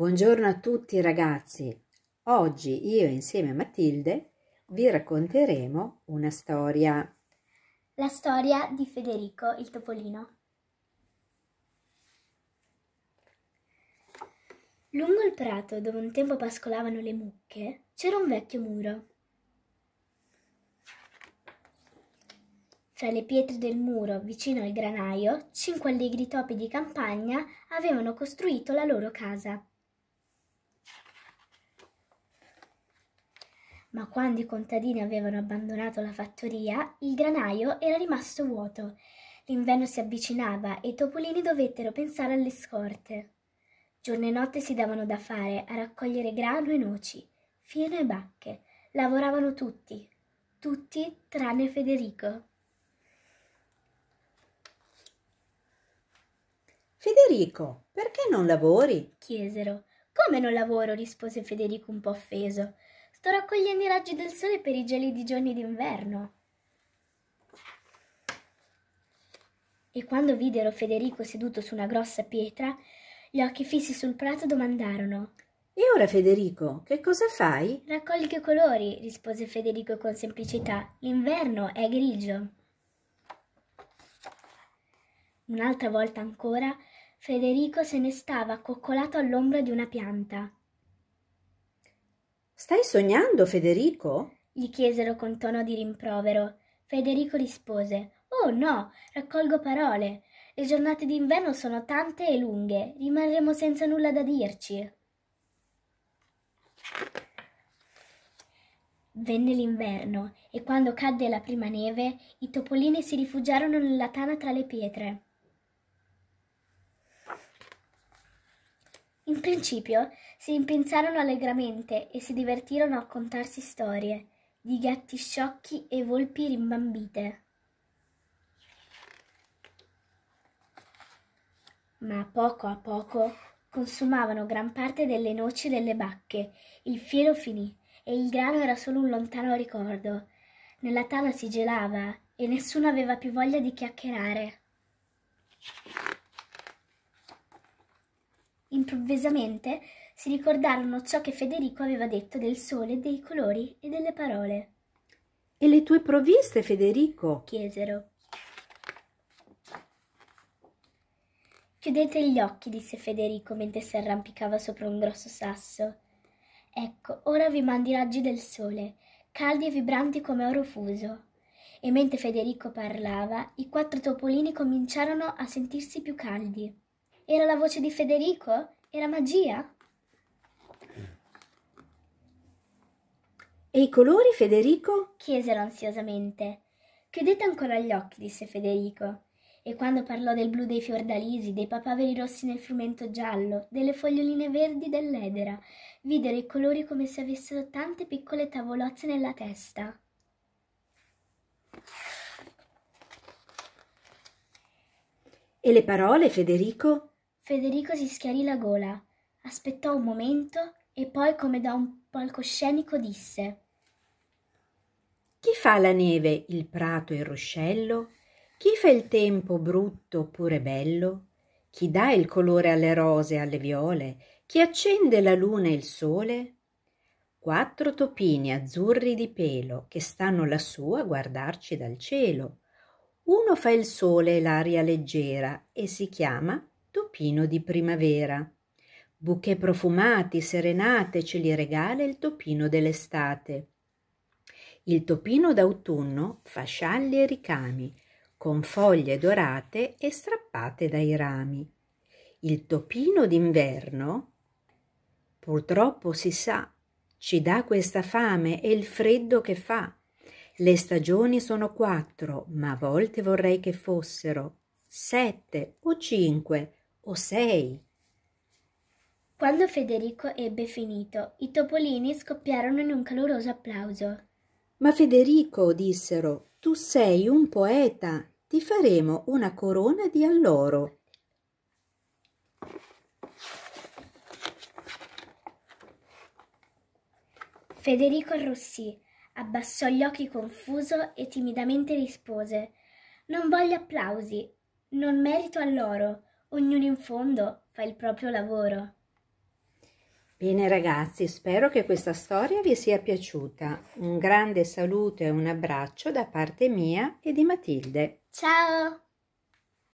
Buongiorno a tutti ragazzi. Oggi io insieme a Matilde vi racconteremo una storia. La storia di Federico il Topolino. Lungo il prato dove un tempo pascolavano le mucche c'era un vecchio muro. Fra le pietre del muro, vicino al granaio, cinque allegri topi di campagna avevano costruito la loro casa. ma quando i contadini avevano abbandonato la fattoria, il granaio era rimasto vuoto. L'inverno si avvicinava e i topolini dovettero pensare alle scorte. Giorno e notte si davano da fare a raccogliere grano e noci, fieno e bacche. Lavoravano tutti, tutti tranne Federico. Federico, perché non lavori? chiesero. Come non lavoro? rispose Federico un po' offeso. Sto raccogliendo i raggi del sole per i gelidi giorni d'inverno. E quando videro Federico seduto su una grossa pietra, gli occhi fissi sul prato domandarono E ora Federico, che cosa fai? Raccolgo colori, rispose Federico con semplicità. L'inverno è grigio. Un'altra volta ancora, Federico se ne stava accoccolato all'ombra di una pianta. Stai sognando, Federico? gli chiesero con tono di rimprovero. Federico rispose Oh no, raccolgo parole. Le giornate d'inverno sono tante e lunghe, rimarremo senza nulla da dirci. Venne l'inverno e quando cadde la prima neve, i topolini si rifugiarono nella tana tra le pietre. In principio si impensarono allegramente e si divertirono a contarsi storie di gatti sciocchi e volpi rimbambite. Ma poco a poco consumavano gran parte delle noci delle bacche, il fieno finì e il grano era solo un lontano ricordo. Nella tana si gelava e nessuno aveva più voglia di chiacchierare. Improvvisamente si ricordarono ciò che Federico aveva detto del sole, dei colori e delle parole. E le tue provviste, Federico? chiesero. Chiudete gli occhi, disse Federico mentre si arrampicava sopra un grosso sasso. Ecco, ora vi mando i raggi del sole, caldi e vibranti come oro fuso. E mentre Federico parlava, i quattro topolini cominciarono a sentirsi più caldi. Era la voce di Federico? Era magia? E i colori, Federico? chiesero ansiosamente. Chiudete ancora gli occhi, disse Federico. E quando parlò del blu dei fiordalisi, dei papaveri rossi nel frumento giallo, delle foglioline verdi dell'edera, videro i colori come se avessero tante piccole tavolozze nella testa. E le parole, Federico? Federico si schiarì la gola, aspettò un momento e poi come da un palcoscenico disse Chi fa la neve, il prato e il ruscello? Chi fa il tempo brutto oppure bello? Chi dà il colore alle rose e alle viole? Chi accende la luna e il sole? Quattro topini azzurri di pelo che stanno lassù a guardarci dal cielo. Uno fa il sole e l'aria leggera e si chiama Topino di primavera. Bouquet profumati, serenate ce li regala il topino dell'estate. Il topino d'autunno fa scialli e ricami, con foglie dorate e strappate dai rami. Il topino d'inverno, purtroppo si sa, ci dà questa fame e il freddo che fa. Le stagioni sono quattro, ma a volte vorrei che fossero sette o cinque, o sei. Quando Federico ebbe finito, i topolini scoppiarono in un caloroso applauso. Ma Federico, dissero, tu sei un poeta, ti faremo una corona di alloro. Federico arrossì, abbassò gli occhi confuso e timidamente rispose Non voglio applausi, non merito alloro, ognuno in fondo fa il proprio lavoro. Bene ragazzi, spero che questa storia vi sia piaciuta. Un grande saluto e un abbraccio da parte mia e di Matilde. Ciao!